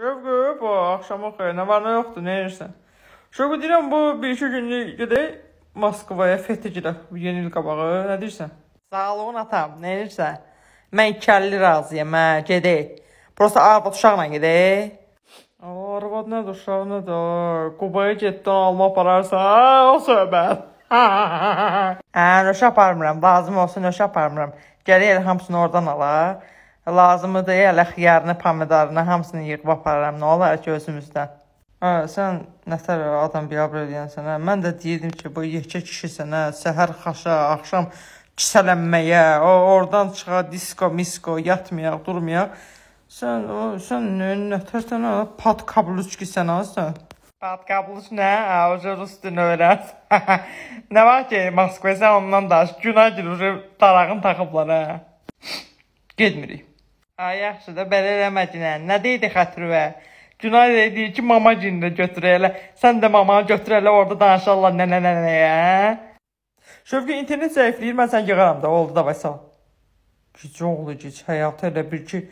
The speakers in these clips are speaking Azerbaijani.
Gövgü, bu axşama xeyir, nə var, nə yoxdur, nə edirsən? Şövqü deyirəm, bu bir-iki günlük gedək Moskvaya, Fetə gedək, yeni il qabağı, nə deyirsən? Sağlığın atam, nə edirsən? Mən kəlli razıyam, hə, gedək. Prosta arvad uşaqla gedək. Arvad nədir, uşaq nədir? Qubaya getdən alma apararsan, ha, o söhbət. Hə, nöşə aparmıram, lazım olsun nöşə aparmıram. Gələk elə hamısını oradan ala lazımıdır. Elə xiyarını, pomidorunu hamısını yığıb apararam. Nə olar ki özümüzdən. Hə, sən nətər adam biabr eləyənsən. Hə? Mən də deyirdim ki, bu yekə kişisən, hə, səhər xaşa, axşam kisələnməyə, o oradan çıxa disko, misko, yatmayaq, durmayaq. Sən o sən nətərsən, hə, pat kabluçkisən, hə sən. Pat kabluç nə? Hə, oca rus dilini öyrət. nə var ki, Moskva sən ondan daş. Günah girir, darağın taxıblar, hə. Gedmirik. Ay, yaxşı da belə eləmədin. Nə deydi xətrüvə? Günay da deyir ki, mama gününə götür elə. Sən də mamanı götür elə, orada danışarlar nə nə nə nə. Hə? Şövqə internet zəifləyir, mən sən yığaram da, oldu da vəsa. Gic oğlu gic, həyatı elə bil ki,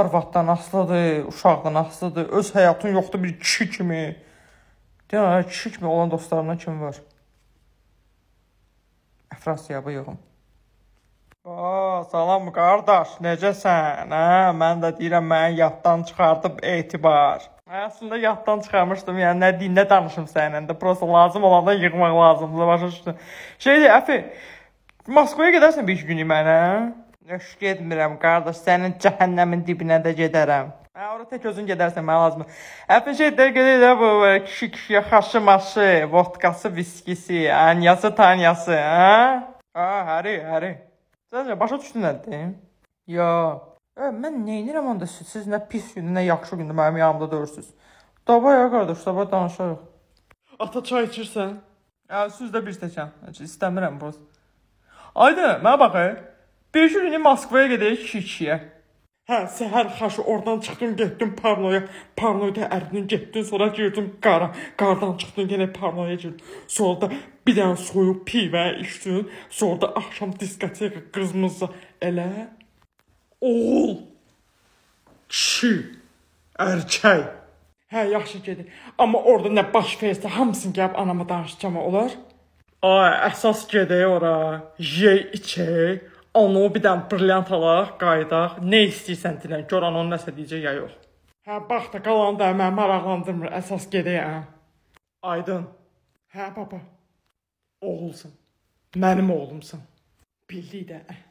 arvaddan aslıdır, uşaqdan aslıdır. Öz həyatın yoxdur bir kişi kimi. Deyən, kişi kimi olan dostlarımdan kim var? Əfrasiyabı yoxum. Ba, salam qardaş, necəsən? Hə, mən də deyirəm məni yaddan çıxardıb etibar. Əslində yaddan çıxarmışdım. Yəni nə deyim, nə danışım səninlə də. Prosta lazım olanda yığmaq lazımdır, başa düşdün? Şeydir, əfi. Moskvaya gedərsən bir günü mənə? Hə? Yox, getmirəm qardaş. Sənin cəhənnəmin dibinə də gedərəm. Hə, ora tək özün gedərsən, mənə lazımdır. Əfi şey də gedir də bu e, kişi kişiyə xaşı maşı, vodkası, viskisi, anyası, tanyası, hə? Ha, hə, həri, həri. Səncə başa düşdünəddir? Ya, ə, mən nə edirəm onda siz, siz nə pis gündə, nə yaxşı gündə mənim yanımda döyürsüz. Davay ya qardaş, davay danışarıq. Ata çay içirsən? Ə, siz də bir stəkan. İstəmirəm boz. Aydın, mənə bax. Bir günü Moskvaya gedək 2-2-yə. Hə, səhər xaşı oradan çıxdın, getdin Parnoya. Parnoyda ərdin, getdin, sonra girdin qara. Qardan çıxdın, yenə Parnoya girdin. Sonra da bir dənə soyuq pivə içdin. Sonra da axşam diskoteka qızmızla elə oğul kişi erkək. Hə, yaxşı gedir. Amma orada nə baş versə hamısını gəlib anama danışacağam olar. Ay, əsas gedək ora. Yey, içək onu bir dənə brilliant alaq, qayıdaq. Nə istəyirsən deyirəm, gör onun nəsə deyəcək ya yox. Hə, bax da qalan da məni maraqlandırmır, əsas gedəyəm. Hə. Aydın. Hə, baba. Oğulsun. Mənim oğlumsun. Bildik də.